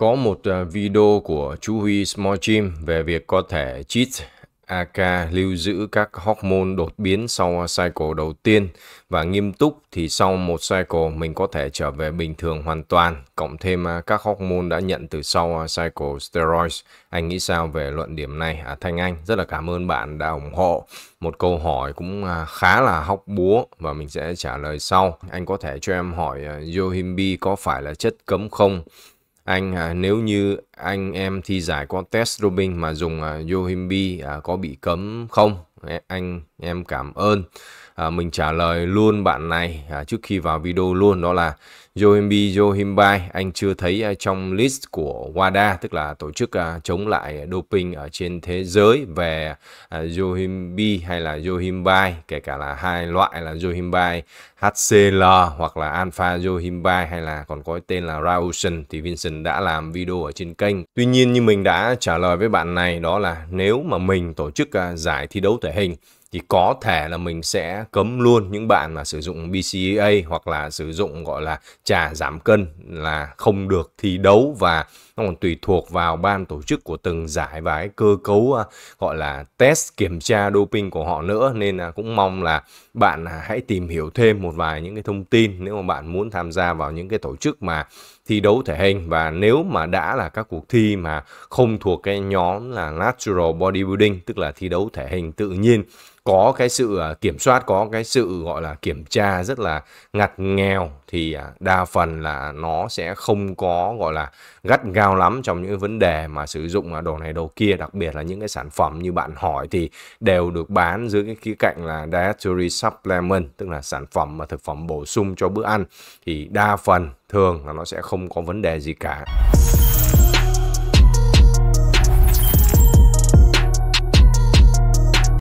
Có một à, video của chú Huy small Smochim về việc có thể cheat AK lưu giữ các hormone đột biến sau cycle đầu tiên và nghiêm túc thì sau một cycle mình có thể trở về bình thường hoàn toàn cộng thêm à, các hormone đã nhận từ sau à, cycle steroids. Anh nghĩ sao về luận điểm này? À, Thanh Anh rất là cảm ơn bạn đã ủng hộ. Một câu hỏi cũng khá là hóc búa và mình sẽ trả lời sau. Anh có thể cho em hỏi Yohimbi có phải là chất cấm không? anh à, nếu như anh em thi giải có test doping mà dùng à, Yohimbi à, có bị cấm không? Anh em cảm ơn. À, mình trả lời luôn bạn này à, trước khi vào video luôn đó là Johimbi, Yohimbai anh chưa thấy à, trong list của WADA tức là tổ chức à, chống lại doping ở trên thế giới về Johimbi à, hay là Yohimbai kể cả là hai loại là Yohimbai HCL hoặc là Alpha Yohimbai hay là còn có tên là Rausen thì Vincent đã làm video ở trên kênh. Tuy nhiên như mình đã trả lời với bạn này đó là nếu mà mình tổ chức giải thi đấu thể hình thì có thể là mình sẽ cấm luôn những bạn mà sử dụng BCAA hoặc là sử dụng gọi là trà giảm cân là không được thi đấu và nó còn tùy thuộc vào ban tổ chức của từng giải và cái cơ cấu à, gọi là test kiểm tra doping của họ nữa nên cũng mong là bạn à, hãy tìm hiểu thêm một vài những cái thông tin nếu mà bạn muốn tham gia vào những cái tổ chức mà thi đấu thể hình và nếu mà đã là các cuộc thi mà không thuộc cái nhóm là natural bodybuilding tức là thi đấu thể hình tự nhiên có cái sự à, kiểm soát có cái sự gọi là kiểm tra rất là ngặt nghèo thì đa phần là nó sẽ không có gọi là gắt gao cao lắm trong những vấn đề mà sử dụng à, đồ này đồ kia đặc biệt là những cái sản phẩm như bạn hỏi thì đều được bán dưới cái khía cạnh là dietary supplement tức là sản phẩm mà thực phẩm bổ sung cho bữa ăn thì đa phần thường là nó sẽ không có vấn đề gì cả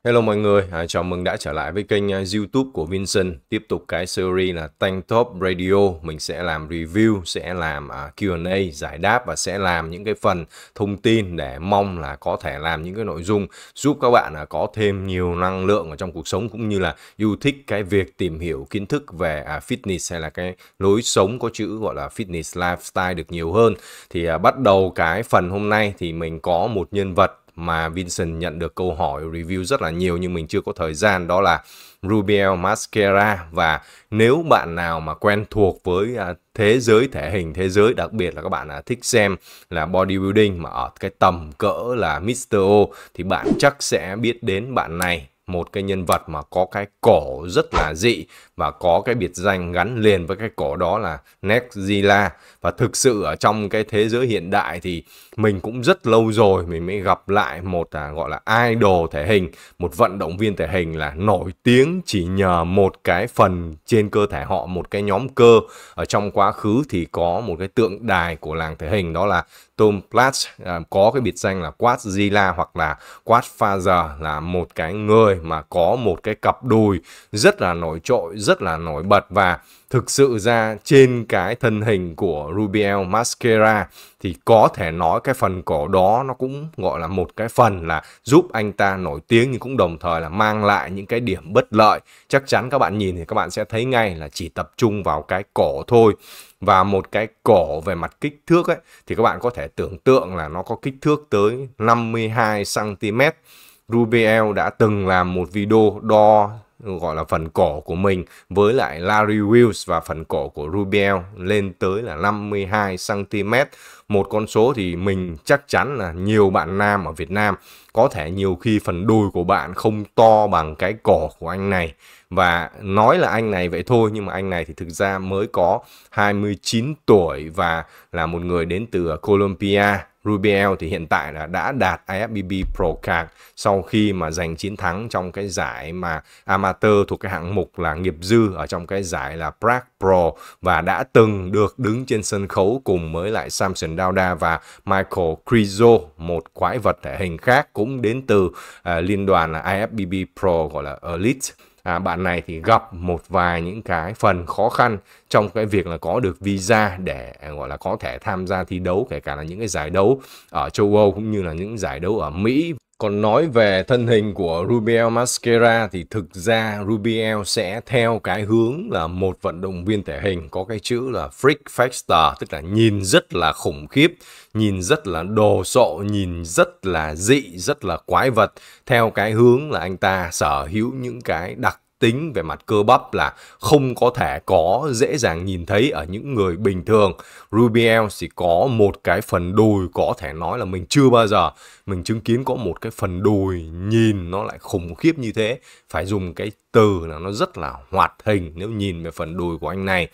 Hello mọi người, à, chào mừng đã trở lại với kênh à, YouTube của Vincent. Tiếp tục cái series là Tank Top Radio, mình sẽ làm review, sẽ làm à, Q&A, giải đáp và sẽ làm những cái phần thông tin để mong là có thể làm những cái nội dung giúp các bạn à, có thêm nhiều năng lượng ở trong cuộc sống cũng như là yêu thích cái việc tìm hiểu kiến thức về à, fitness hay là cái lối sống có chữ gọi là fitness lifestyle được nhiều hơn. Thì à, bắt đầu cái phần hôm nay thì mình có một nhân vật mà Vincent nhận được câu hỏi review rất là nhiều nhưng mình chưa có thời gian đó là Rubiel Mascara và nếu bạn nào mà quen thuộc với à, thế giới thể hình thế giới đặc biệt là các bạn à, thích xem là bodybuilding mà ở cái tầm cỡ là Mr. O thì bạn chắc sẽ biết đến bạn này một cái nhân vật mà có cái cổ rất là dị và có cái biệt danh gắn liền với cái cổ đó là Nexzilla và thực sự ở trong cái thế giới hiện đại thì mình cũng rất lâu rồi mình mới gặp lại một à, gọi là idol thể hình một vận động viên thể hình là nổi tiếng chỉ nhờ một cái phần trên cơ thể họ một cái nhóm cơ ở trong quá khứ thì có một cái tượng đài của làng thể hình đó là Tom Platz à, có cái biệt danh là Quadzilla hoặc là Quadfather là một cái người mà có một cái cặp đùi rất là nổi trội rất là nổi bật và thực sự ra trên cái thân hình của Rubiel Mascara thì có thể nói cái phần cổ đó nó cũng gọi là một cái phần là giúp anh ta nổi tiếng nhưng cũng đồng thời là mang lại những cái điểm bất lợi. Chắc chắn các bạn nhìn thì các bạn sẽ thấy ngay là chỉ tập trung vào cái cổ thôi và một cái cổ về mặt kích thước ấy thì các bạn có thể tưởng tượng là nó có kích thước tới 52 cm. Rubiel đã từng làm một video đo gọi là phần cổ của mình với lại Larry Wills và phần cổ của Rubio lên tới là 52 cm. Một con số thì mình chắc chắn là nhiều bạn nam ở Việt Nam có thể nhiều khi phần đùi của bạn không to bằng cái cổ của anh này và nói là anh này vậy thôi nhưng mà anh này thì thực ra mới có 29 tuổi và là một người đến từ Colombia Rubiel thì hiện tại là đã đạt IFBB Pro Card sau khi mà giành chiến thắng trong cái giải mà amateur thuộc cái hạng mục là nghiệp dư ở trong cái giải là Prague Pro và đã từng được đứng trên sân khấu cùng với lại Samson Dauda và Michael Crizo, một quái vật thể hình khác cũng đến từ uh, liên đoàn là IFBB Pro gọi là Elite à, bạn này thì gặp một vài những cái phần khó khăn trong cái việc là có được visa để à, gọi là có thể tham gia thi đấu kể cả là những cái giải đấu ở châu Âu cũng như là những giải đấu ở Mỹ còn nói về thân hình của Rubiel Mascara thì thực ra Rubiel sẽ theo cái hướng là một vận động viên thể hình có cái chữ là freak factor, tức là nhìn rất là khủng khiếp, nhìn rất là đồ sộ, nhìn rất là dị, rất là quái vật. Theo cái hướng là anh ta sở hữu những cái đặc tính về mặt cơ bắp là không có thể có dễ dàng nhìn thấy ở những người bình thường. Rubiel chỉ có một cái phần đùi có thể nói là mình chưa bao giờ mình chứng kiến có một cái phần đùi nhìn nó lại khủng khiếp như thế phải dùng cái từ là nó rất là hoạt hình nếu nhìn về phần đùi của anh này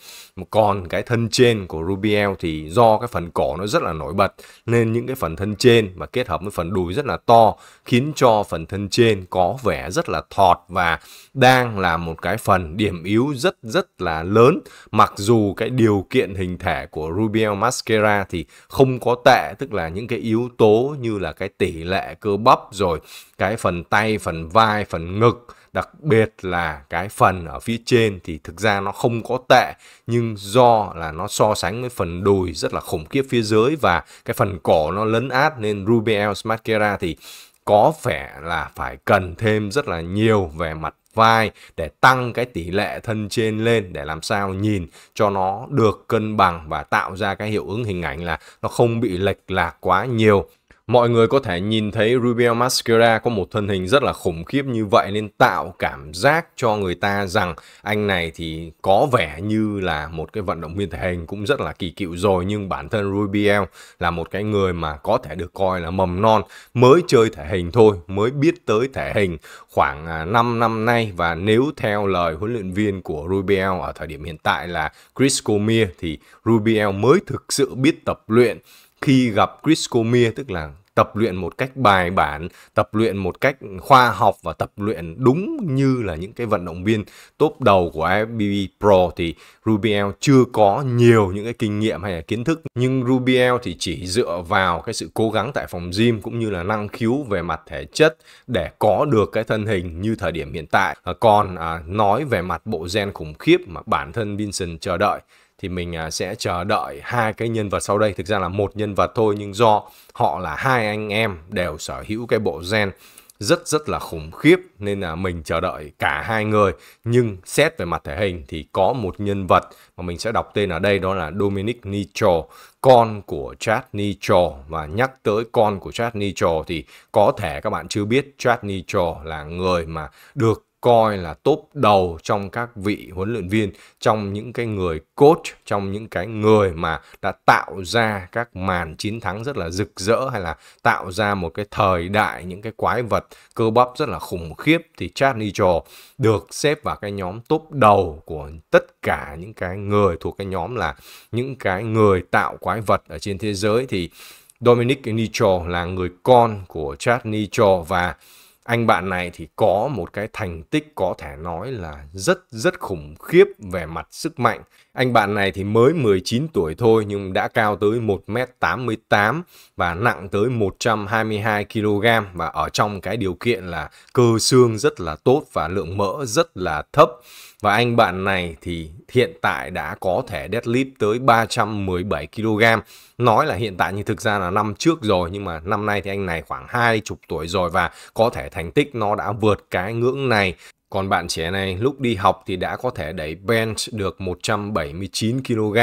còn cái thân trên của Rubiel thì do cái phần cổ nó rất là nổi bật nên những cái phần thân trên mà kết hợp với phần đùi rất là to khiến cho phần thân trên có vẻ rất là thọt và đang là một cái phần điểm yếu rất rất là lớn mặc dù cái điều kiện hình thể của Rubiel Mascara thì không có tệ tức là những cái yếu tố như là cái tình tỷ lệ cơ bắp rồi cái phần tay, phần vai, phần ngực, đặc biệt là cái phần ở phía trên thì thực ra nó không có tệ nhưng do là nó so sánh với phần đùi rất là khủng khiếp phía dưới và cái phần cổ nó lấn át nên Rubiel Mascara thì có vẻ là phải cần thêm rất là nhiều về mặt vai để tăng cái tỷ lệ thân trên lên để làm sao nhìn cho nó được cân bằng và tạo ra cái hiệu ứng hình ảnh là nó không bị lệch lạc quá nhiều mọi người có thể nhìn thấy Rubio Mascara có một thân hình rất là khủng khiếp như vậy nên tạo cảm giác cho người ta rằng anh này thì có vẻ như là một cái vận động viên thể hình cũng rất là kỳ cựu rồi nhưng bản thân Rubio là một cái người mà có thể được coi là mầm non mới chơi thể hình thôi mới biết tới thể hình khoảng 5 à, năm nay và nếu theo lời huấn luyện viên của Rubio ở thời điểm hiện tại là Chris Comier thì Rubio mới thực sự biết tập luyện khi gặp Chris Criscomia tức là tập luyện một cách bài bản, tập luyện một cách khoa học và tập luyện đúng như là những cái vận động viên top đầu của IFBB Pro thì Rubiel chưa có nhiều những cái kinh nghiệm hay là kiến thức nhưng Rubiel thì chỉ dựa vào cái sự cố gắng tại phòng gym cũng như là năng khiếu về mặt thể chất để có được cái thân hình như thời điểm hiện tại. Còn à, nói về mặt bộ gen khủng khiếp mà bản thân Vincent chờ đợi thì mình à, sẽ chờ đợi hai cái nhân vật sau đây thực ra là một nhân vật thôi nhưng do họ là hai anh em đều sở hữu cái bộ gen rất rất là khủng khiếp nên là mình chờ đợi cả hai người nhưng xét về mặt thể hình thì có một nhân vật mà mình sẽ đọc tên ở đây đó là Dominic Nitro con của Chad Nitro và nhắc tới con của Chad Nitro thì có thể các bạn chưa biết Chad Nitro là người mà được coi là top đầu trong các vị huấn luyện viên, trong những cái người coach, trong những cái người mà đã tạo ra các màn chiến thắng rất là rực rỡ hay là tạo ra một cái thời đại những cái quái vật cơ bắp rất là khủng khiếp thì Chad Nichol được xếp vào cái nhóm top đầu của tất cả những cái người thuộc cái nhóm là những cái người tạo quái vật ở trên thế giới thì Dominic Nichol là người con của Chad Nichol và anh bạn này thì có một cái thành tích có thể nói là rất rất khủng khiếp về mặt sức mạnh. Anh bạn này thì mới 19 tuổi thôi nhưng đã cao tới 1m88 và nặng tới 122 kg và ở trong cái điều kiện là cơ xương rất là tốt và lượng mỡ rất là thấp và anh bạn này thì hiện tại đã có thể deadlift tới 317 kg. Nói là hiện tại nhưng thực ra là năm trước rồi nhưng mà năm nay thì anh này khoảng 20 tuổi rồi và có thể thành tích nó đã vượt cái ngưỡng này còn bạn trẻ này lúc đi học thì đã có thể đẩy bench được 179 kg,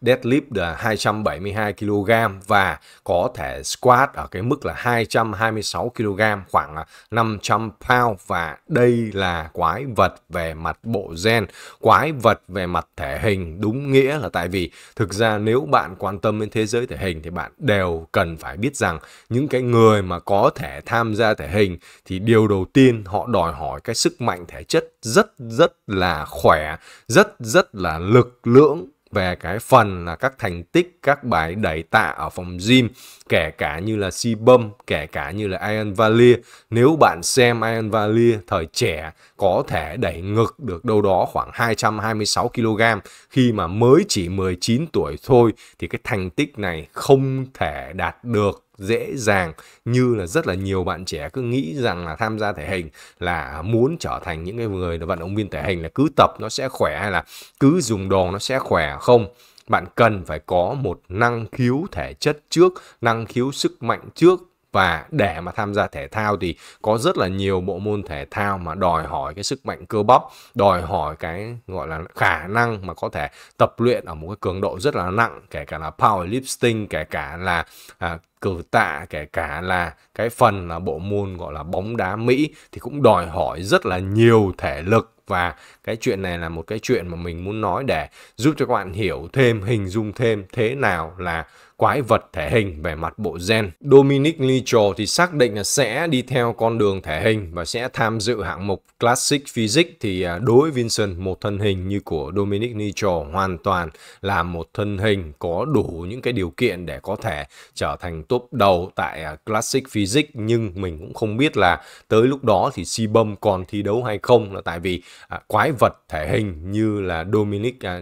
deadlift là 272 kg và có thể squat ở cái mức là 226 kg khoảng 500 pound và đây là quái vật về mặt bộ gen, quái vật về mặt thể hình đúng nghĩa là tại vì thực ra nếu bạn quan tâm đến thế giới thể hình thì bạn đều cần phải biết rằng những cái người mà có thể tham gia thể hình thì điều đầu tiên họ đòi hỏi cái sức mạnh mạnh thể chất rất rất là khỏe rất rất là lực lưỡng về cái phần là các thành tích các bài đẩy tạ ở phòng gym kể cả như là si Sibum kể cả như là Iron Valley nếu bạn xem Iron Valley thời trẻ có thể đẩy ngực được đâu đó khoảng 226 kg khi mà mới chỉ 19 tuổi thôi thì cái thành tích này không thể đạt được dễ dàng như là rất là nhiều bạn trẻ cứ nghĩ rằng là tham gia thể hình là muốn trở thành những cái người vận động viên thể hình là cứ tập nó sẽ khỏe hay là cứ dùng đồ nó sẽ khỏe không bạn cần phải có một năng khiếu thể chất trước năng khiếu sức mạnh trước và để mà tham gia thể thao thì có rất là nhiều bộ môn thể thao mà đòi hỏi cái sức mạnh cơ bắp đòi hỏi cái gọi là khả năng mà có thể tập luyện ở một cái cường độ rất là nặng kể cả là powerlifting kể cả là à, cử tạ kể cả là cái phần là bộ môn gọi là bóng đá Mỹ thì cũng đòi hỏi rất là nhiều thể lực và cái chuyện này là một cái chuyện mà mình muốn nói để giúp cho các bạn hiểu thêm hình dung thêm thế nào là quái vật thể hình về mặt bộ gen. Dominic Litchell thì xác định là sẽ đi theo con đường thể hình và sẽ tham dự hạng mục Classic Physics thì à, đối với Vincent một thân hình như của Dominic Litchell hoàn toàn là một thân hình có đủ những cái điều kiện để có thể trở thành top đầu tại à, Classic Physics nhưng mình cũng không biết là tới lúc đó thì Sibum còn thi đấu hay không là tại vì à, quái vật thể hình như là Dominic à,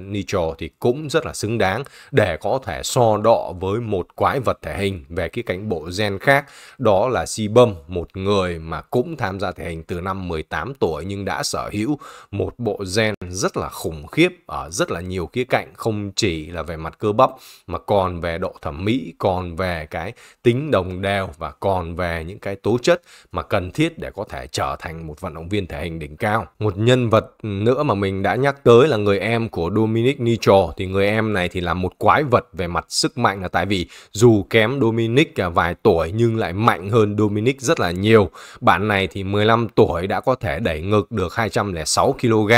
thì cũng rất là xứng đáng để có thể so đọ với một quái vật thể hình về cái cánh bộ gen khác, đó là Si Sibum, một người mà cũng tham gia thể hình từ năm 18 tuổi nhưng đã sở hữu một bộ gen rất là khủng khiếp ở rất là nhiều khía cạnh, không chỉ là về mặt cơ bắp mà còn về độ thẩm mỹ, còn về cái tính đồng đều và còn về những cái tố chất mà cần thiết để có thể trở thành một vận động viên thể hình đỉnh cao. Một nhân vật nữa mà mình đã nhắc tới là người em của Dominic Nicho thì người em này thì là một quái vật về mặt sức mạnh là tại vì dù kém Dominic à, vài tuổi nhưng lại mạnh hơn Dominic rất là nhiều. Bạn này thì 15 tuổi đã có thể đẩy ngực được 206 kg.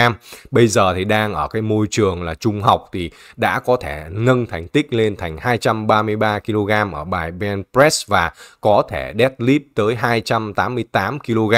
Bây giờ thì đang ở cái môi trường là trung học thì đã có thể nâng thành tích lên thành 233 kg ở bài bench press và có thể deadlift tới 288 kg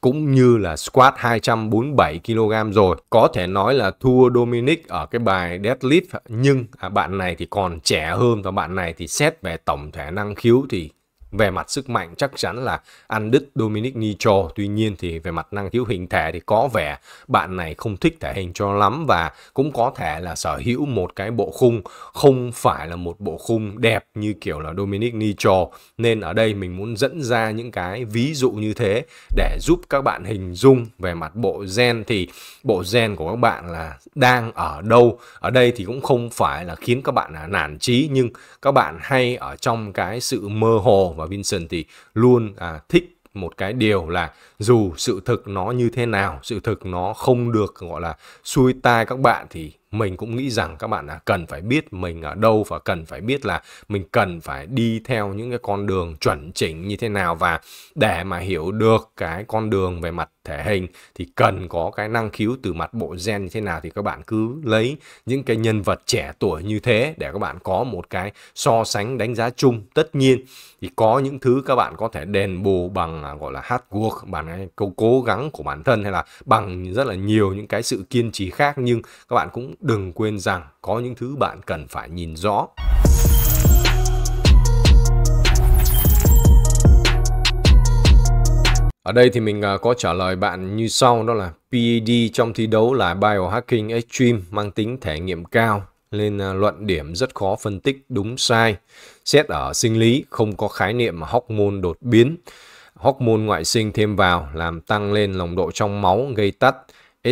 cũng như là squat 247 kg rồi. Có thể nói là thua Dominic ở cái bài deadlift nhưng à, bạn này thì còn trẻ hơn và bạn này thì xét về tổng thể năng khiếu thì về mặt sức mạnh chắc chắn là ăn đứt Dominic Nitro Tuy nhiên thì về mặt năng khiếu hình thể thì có vẻ bạn này không thích thể hình cho lắm và cũng có thể là sở hữu một cái bộ khung không phải là một bộ khung đẹp như kiểu là Dominic Nitro Nên ở đây mình muốn dẫn ra những cái ví dụ như thế để giúp các bạn hình dung về mặt bộ gen thì bộ gen của các bạn là đang ở đâu. Ở đây thì cũng không phải là khiến các bạn là nản trí nhưng các bạn hay ở trong cái sự mơ hồ và Vincent thì luôn à, thích một cái điều là dù sự thực nó như thế nào sự thực nó không được gọi là xuôi tai các bạn thì mình cũng nghĩ rằng các bạn là cần phải biết mình ở đâu và cần phải biết là mình cần phải đi theo những cái con đường chuẩn chỉnh như thế nào và để mà hiểu được cái con đường về mặt thể hình thì cần có cái năng khiếu từ mặt bộ gen như thế nào thì các bạn cứ lấy những cái nhân vật trẻ tuổi như thế để các bạn có một cái so sánh đánh giá chung tất nhiên thì có những thứ các bạn có thể đền bù bằng à, gọi là hard work bằng câu cố gắng của bản thân hay là bằng rất là nhiều những cái sự kiên trì khác nhưng các bạn cũng đừng quên rằng có những thứ bạn cần phải nhìn rõ Ở đây thì mình à, có trả lời bạn như sau đó là PED trong thi đấu là biohacking extreme mang tính thể nghiệm cao nên à, luận điểm rất khó phân tích đúng sai. Xét ở sinh lý không có khái niệm hormone đột biến. Hormone ngoại sinh thêm vào làm tăng lên nồng độ trong máu gây tắt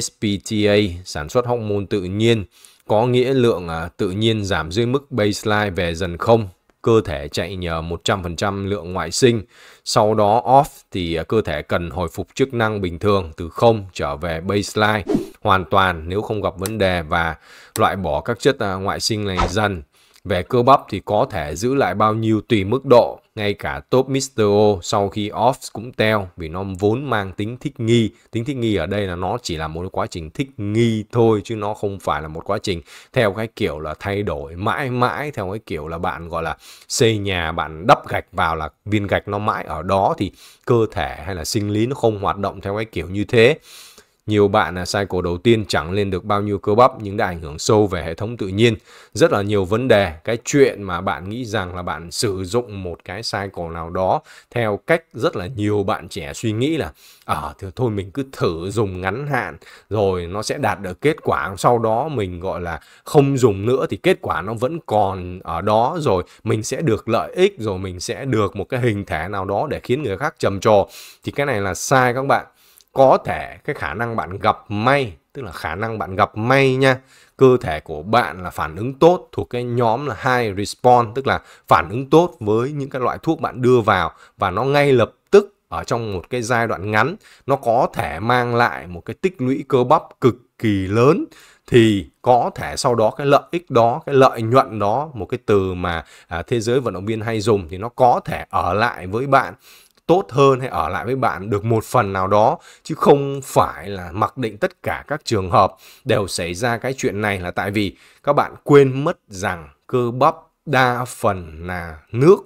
SPTA sản xuất hormone tự nhiên có nghĩa lượng à, tự nhiên giảm dưới mức baseline về dần không cơ thể chạy nhờ 100% lượng ngoại sinh. Sau đó off thì à, cơ thể cần hồi phục chức năng bình thường từ không trở về baseline hoàn toàn nếu không gặp vấn đề và loại bỏ các chất à, ngoại sinh này dần. Về cơ bắp thì có thể giữ lại bao nhiêu tùy mức độ, ngay cả top Mr. O sau khi off cũng teo vì nó vốn mang tính thích nghi. Tính thích nghi ở đây là nó chỉ là một quá trình thích nghi thôi chứ nó không phải là một quá trình theo cái kiểu là thay đổi mãi mãi theo cái kiểu là bạn gọi là xây nhà bạn đắp gạch vào là viên gạch nó mãi ở đó thì cơ thể hay là sinh lý nó không hoạt động theo cái kiểu như thế nhiều bạn là cycle đầu tiên chẳng lên được bao nhiêu cơ bắp nhưng đã ảnh hưởng sâu về hệ thống tự nhiên. Rất là nhiều vấn đề. Cái chuyện mà bạn nghĩ rằng là bạn sử dụng một cái cycle nào đó theo cách rất là nhiều bạn trẻ suy nghĩ là à, ờ, thì thôi mình cứ thử dùng ngắn hạn rồi nó sẽ đạt được kết quả. Sau đó mình gọi là không dùng nữa thì kết quả nó vẫn còn ở đó rồi mình sẽ được lợi ích rồi mình sẽ được một cái hình thể nào đó để khiến người khác trầm trồ. Thì cái này là sai các bạn có thể cái khả năng bạn gặp may tức là khả năng bạn gặp may nha cơ thể của bạn là phản ứng tốt thuộc cái nhóm là high response tức là phản ứng tốt với những cái loại thuốc bạn đưa vào và nó ngay lập tức ở trong một cái giai đoạn ngắn nó có thể mang lại một cái tích lũy cơ bắp cực kỳ lớn thì có thể sau đó cái lợi ích đó cái lợi nhuận đó một cái từ mà à, thế giới vận động viên hay dùng thì nó có thể ở lại với bạn tốt hơn hay ở lại với bạn được một phần nào đó chứ không phải là mặc định tất cả các trường hợp đều xảy ra cái chuyện này là tại vì các bạn quên mất rằng cơ bắp đa phần là nước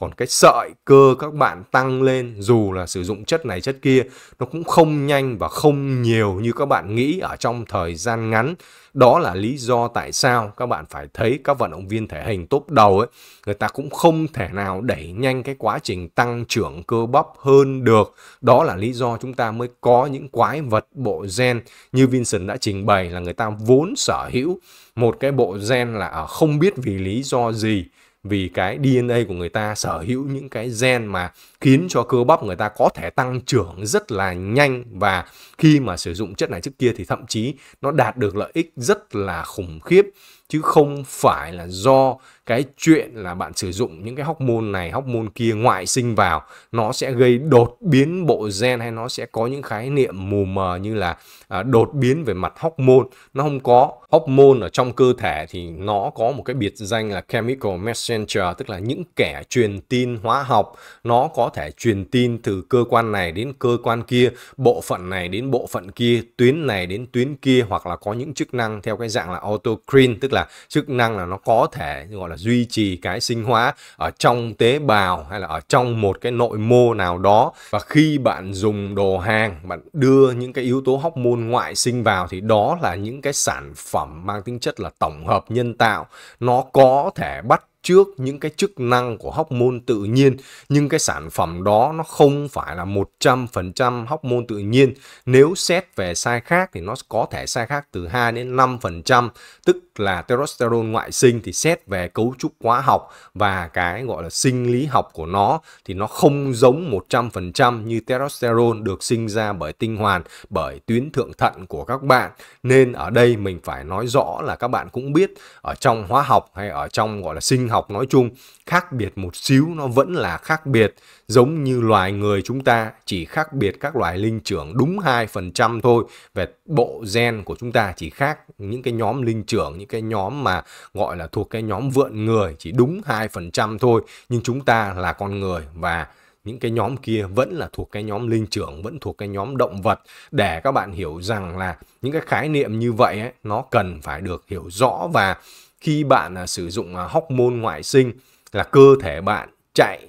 còn cái sợi cơ các bạn tăng lên dù là sử dụng chất này chất kia nó cũng không nhanh và không nhiều như các bạn nghĩ ở trong thời gian ngắn đó là lý do tại sao các bạn phải thấy các vận động viên thể hình tốt đầu ấy, người ta cũng không thể nào đẩy nhanh cái quá trình tăng trưởng cơ bắp hơn được. Đó là lý do chúng ta mới có những quái vật bộ gen như Vincent đã trình bày là người ta vốn sở hữu một cái bộ gen là à, không biết vì lý do gì vì cái DNA của người ta sở hữu những cái gen mà khiến cho cơ bắp người ta có thể tăng trưởng rất là nhanh và khi mà sử dụng chất này trước kia thì thậm chí nó đạt được lợi ích rất là khủng khiếp chứ không phải là do cái chuyện là bạn sử dụng những cái hormone này hormone kia ngoại sinh vào nó sẽ gây đột biến bộ gen hay nó sẽ có những khái niệm mù mờ như là à, đột biến về mặt hormone nó không có hormone ở trong cơ thể thì nó có một cái biệt danh là chemical messenger tức là những kẻ truyền tin hóa học nó có thể truyền tin từ cơ quan này đến cơ quan kia bộ phận này đến bộ phận kia tuyến này đến tuyến kia hoặc là có những chức năng theo cái dạng là autocrine tức là là chức năng là nó có thể gọi là duy trì cái sinh hóa ở trong tế bào hay là ở trong một cái nội mô nào đó và khi bạn dùng đồ hàng bạn đưa những cái yếu tố hóc môn ngoại sinh vào thì đó là những cái sản phẩm mang tính chất là tổng hợp nhân tạo nó có thể bắt trước những cái chức năng của hóc môn tự nhiên nhưng cái sản phẩm đó nó không phải là 100% hóc môn tự nhiên nếu xét về sai khác thì nó có thể sai khác từ 2 đến 5% tức là testosterone ngoại sinh thì xét về cấu trúc hóa học và cái gọi là sinh lý học của nó thì nó không giống 100% như testosterone được sinh ra bởi tinh hoàn bởi tuyến thượng thận của các bạn nên ở đây mình phải nói rõ là các bạn cũng biết ở trong hóa học hay ở trong gọi là sinh học nói chung khác biệt một xíu nó vẫn là khác biệt giống như loài người chúng ta chỉ khác biệt các loài linh trưởng đúng 2% thôi về bộ gen của chúng ta chỉ khác những cái nhóm linh trưởng những cái nhóm mà gọi là thuộc cái nhóm vượn người chỉ đúng 2% thôi nhưng chúng ta là con người và những cái nhóm kia vẫn là thuộc cái nhóm linh trưởng vẫn thuộc cái nhóm động vật để các bạn hiểu rằng là những cái khái niệm như vậy ấy, nó cần phải được hiểu rõ và khi bạn à, sử dụng à, hormone ngoại sinh là cơ thể bạn chạy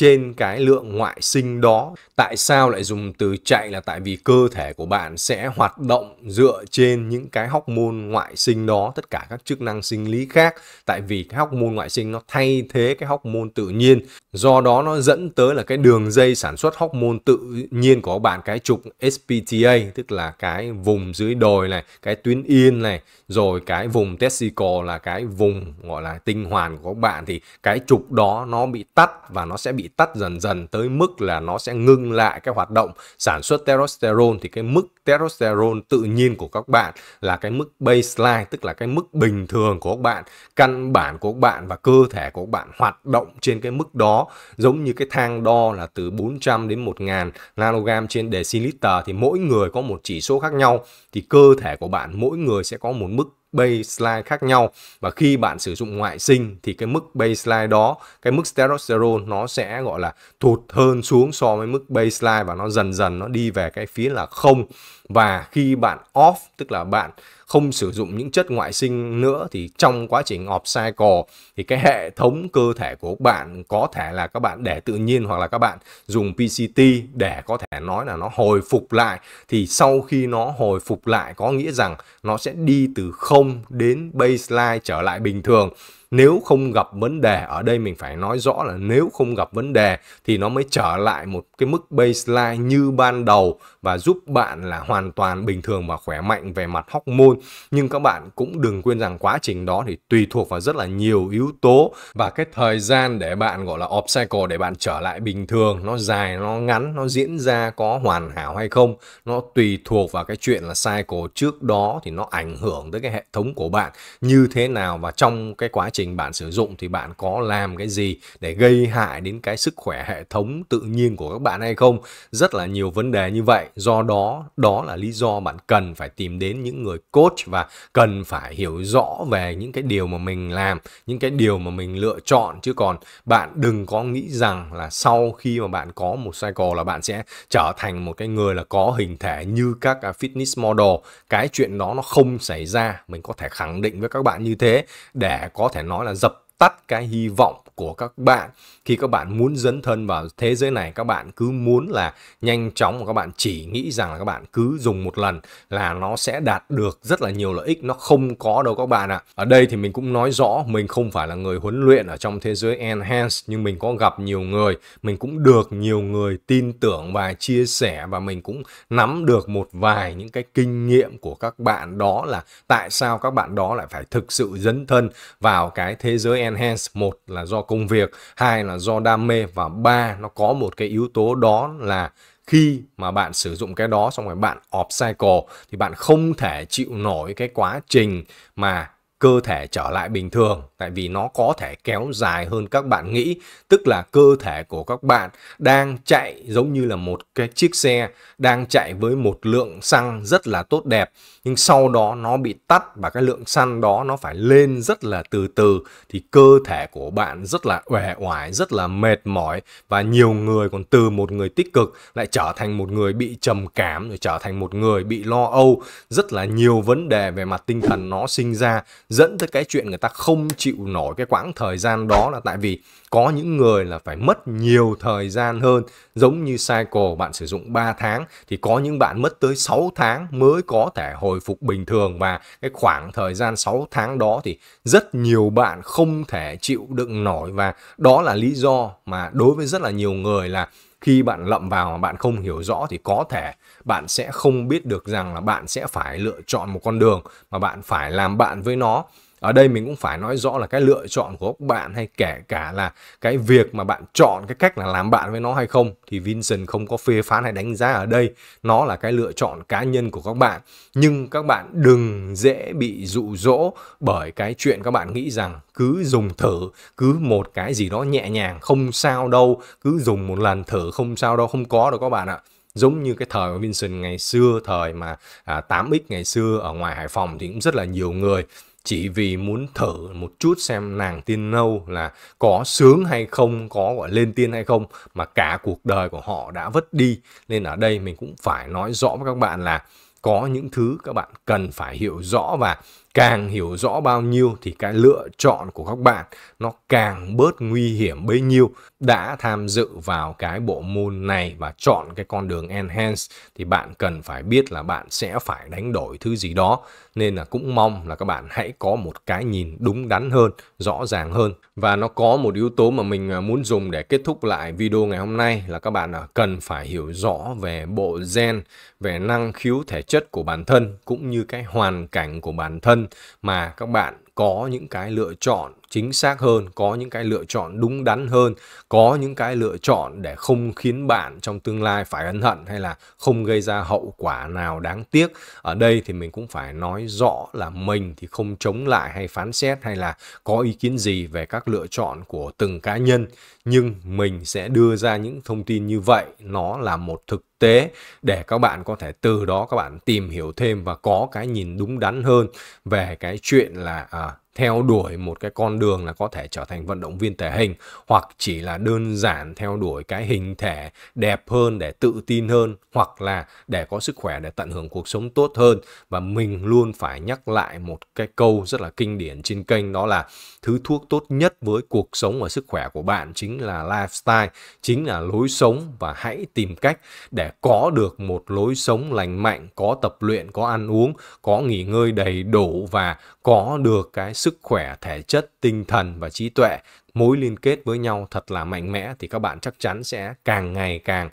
trên cái lượng ngoại sinh đó. Tại sao lại dùng từ chạy là tại vì cơ thể của bạn sẽ hoạt động dựa trên những cái hóc môn ngoại sinh đó, tất cả các chức năng sinh lý khác. Tại vì cái hóc môn ngoại sinh nó thay thế cái hóc môn tự nhiên. Do đó nó dẫn tới là cái đường dây sản xuất hóc môn tự nhiên của bạn cái trục SPTA, tức là cái vùng dưới đồi này, cái tuyến yên này, rồi cái vùng testicle là cái vùng gọi là tinh hoàn của các bạn thì cái trục đó nó bị tắt và nó sẽ bị tắt dần dần tới mức là nó sẽ ngưng lại cái hoạt động sản xuất testosterone thì cái mức testosterone tự nhiên của các bạn là cái mức baseline tức là cái mức bình thường của các bạn, căn bản của các bạn và cơ thể của các bạn hoạt động trên cái mức đó giống như cái thang đo là từ 400 đến 1000 nanogram trên deciliter thì mỗi người có một chỉ số khác nhau thì cơ thể của bạn mỗi người sẽ có một mức baseline khác nhau và khi bạn sử dụng ngoại sinh thì cái mức baseline đó cái mức testosterone nó sẽ gọi là thụt hơn xuống so với mức baseline và nó dần dần nó đi về cái phía là không và khi bạn off tức là bạn không sử dụng những chất ngoại sinh nữa thì trong quá trình off cycle thì cái hệ thống cơ thể của bạn có thể là các bạn để tự nhiên hoặc là các bạn dùng PCT để có thể nói là nó hồi phục lại thì sau khi nó hồi phục lại có nghĩa rằng nó sẽ đi từ không đến baseline trở lại bình thường nếu không gặp vấn đề ở đây mình phải nói rõ là nếu không gặp vấn đề thì nó mới trở lại một cái mức baseline như ban đầu và giúp bạn là hoàn toàn bình thường và khỏe mạnh về mặt hormone nhưng các bạn cũng đừng quên rằng quá trình đó thì tùy thuộc vào rất là nhiều yếu tố và cái thời gian để bạn gọi là off cycle để bạn trở lại bình thường nó dài nó ngắn nó diễn ra có hoàn hảo hay không nó tùy thuộc vào cái chuyện là cycle trước đó thì nó ảnh hưởng tới cái hệ thống của bạn như thế nào và trong cái quá trình trình bạn sử dụng thì bạn có làm cái gì để gây hại đến cái sức khỏe hệ thống tự nhiên của các bạn hay không rất là nhiều vấn đề như vậy do đó đó là lý do bạn cần phải tìm đến những người coach và cần phải hiểu rõ về những cái điều mà mình làm những cái điều mà mình lựa chọn chứ còn bạn đừng có nghĩ rằng là sau khi mà bạn có một cycle là bạn sẽ trở thành một cái người là có hình thể như các à, fitness model cái chuyện đó nó không xảy ra mình có thể khẳng định với các bạn như thế để có thể nói là dập tắt cái hy vọng của các bạn khi các bạn muốn dấn thân vào thế giới này các bạn cứ muốn là nhanh chóng và các bạn chỉ nghĩ rằng là các bạn cứ dùng một lần là nó sẽ đạt được rất là nhiều lợi ích nó không có đâu các bạn ạ ở đây thì mình cũng nói rõ mình không phải là người huấn luyện ở trong thế giới enhance nhưng mình có gặp nhiều người mình cũng được nhiều người tin tưởng và chia sẻ và mình cũng nắm được một vài những cái kinh nghiệm của các bạn đó là tại sao các bạn đó lại phải thực sự dấn thân vào cái thế giới enhance một là do công việc hai là do đam mê và ba nó có một cái yếu tố đó là khi mà bạn sử dụng cái đó xong rồi bạn off cycle thì bạn không thể chịu nổi cái quá trình mà cơ thể trở lại bình thường tại vì nó có thể kéo dài hơn các bạn nghĩ tức là cơ thể của các bạn đang chạy giống như là một cái chiếc xe đang chạy với một lượng xăng rất là tốt đẹp nhưng sau đó nó bị tắt và cái lượng xăng đó nó phải lên rất là từ từ thì cơ thể của bạn rất là uể oải rất là mệt mỏi và nhiều người còn từ một người tích cực lại trở thành một người bị trầm cảm rồi trở thành một người bị lo âu rất là nhiều vấn đề về mặt tinh thần nó sinh ra dẫn tới cái chuyện người ta không chịu nổi cái quãng thời gian đó là tại vì có những người là phải mất nhiều thời gian hơn giống như cycle bạn sử dụng 3 tháng thì có những bạn mất tới 6 tháng mới có thể hồi phục bình thường và cái khoảng thời gian 6 tháng đó thì rất nhiều bạn không thể chịu đựng nổi và đó là lý do mà đối với rất là nhiều người là khi bạn lậm vào mà bạn không hiểu rõ thì có thể bạn sẽ không biết được rằng là bạn sẽ phải lựa chọn một con đường mà bạn phải làm bạn với nó ở đây mình cũng phải nói rõ là cái lựa chọn của các bạn hay kể cả là cái việc mà bạn chọn cái cách là làm bạn với nó hay không thì Vincent không có phê phán hay đánh giá ở đây nó là cái lựa chọn cá nhân của các bạn nhưng các bạn đừng dễ bị dụ dỗ bởi cái chuyện các bạn nghĩ rằng cứ dùng thử cứ một cái gì đó nhẹ nhàng không sao đâu cứ dùng một lần thử không sao đâu không có đâu các bạn ạ giống như cái thời của Vincent ngày xưa thời mà à, 8x ngày xưa ở ngoài Hải Phòng thì cũng rất là nhiều người chỉ vì muốn thử một chút xem nàng tiên nâu là có sướng hay không, có gọi lên tiên hay không mà cả cuộc đời của họ đã vất đi. Nên ở đây mình cũng phải nói rõ với các bạn là có những thứ các bạn cần phải hiểu rõ và càng hiểu rõ bao nhiêu thì cái lựa chọn của các bạn nó càng bớt nguy hiểm bấy nhiêu đã tham dự vào cái bộ môn này và chọn cái con đường enhance thì bạn cần phải biết là bạn sẽ phải đánh đổi thứ gì đó nên là cũng mong là các bạn hãy có một cái nhìn đúng đắn hơn rõ ràng hơn và nó có một yếu tố mà mình à, muốn dùng để kết thúc lại video ngày hôm nay là các bạn à, cần phải hiểu rõ về bộ gen về năng khiếu thể chất của bản thân cũng như cái hoàn cảnh của bản thân vân mà các bạn có những cái lựa chọn chính xác hơn có những cái lựa chọn đúng đắn hơn có những cái lựa chọn để không khiến bạn trong tương lai phải ân hận hay là không gây ra hậu quả nào đáng tiếc ở đây thì mình cũng phải nói rõ là mình thì không chống lại hay phán xét hay là có ý kiến gì về các lựa chọn của từng cá nhân nhưng mình sẽ đưa ra những thông tin như vậy nó là một thực tế để các bạn có thể từ đó các bạn tìm hiểu thêm và có cái nhìn đúng đắn hơn về cái chuyện là à, theo đuổi một cái con đường là có thể trở thành vận động viên thể hình hoặc chỉ là đơn giản theo đuổi cái hình thể đẹp hơn để tự tin hơn hoặc là để có sức khỏe để tận hưởng cuộc sống tốt hơn và mình luôn phải nhắc lại một cái câu rất là kinh điển trên kênh đó là thứ thuốc tốt nhất với cuộc sống và sức khỏe của bạn chính là lifestyle chính là lối sống và hãy tìm cách để có được một lối sống lành mạnh có tập luyện có ăn uống có nghỉ ngơi đầy đủ và có được cái sức khỏe, thể chất, tinh thần và trí tuệ mối liên kết với nhau thật là mạnh mẽ thì các bạn chắc chắn sẽ càng ngày càng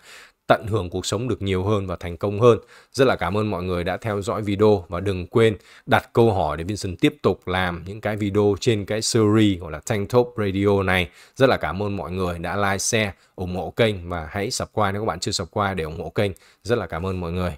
tận hưởng cuộc sống được nhiều hơn và thành công hơn. Rất là cảm ơn mọi người đã theo dõi video và đừng quên đặt câu hỏi để Vincent tiếp tục làm những cái video trên cái series gọi là thanh Top Radio này. Rất là cảm ơn mọi người đã like, share, ủng hộ kênh và hãy subscribe nếu các bạn chưa subscribe để ủng hộ kênh. Rất là cảm ơn mọi người.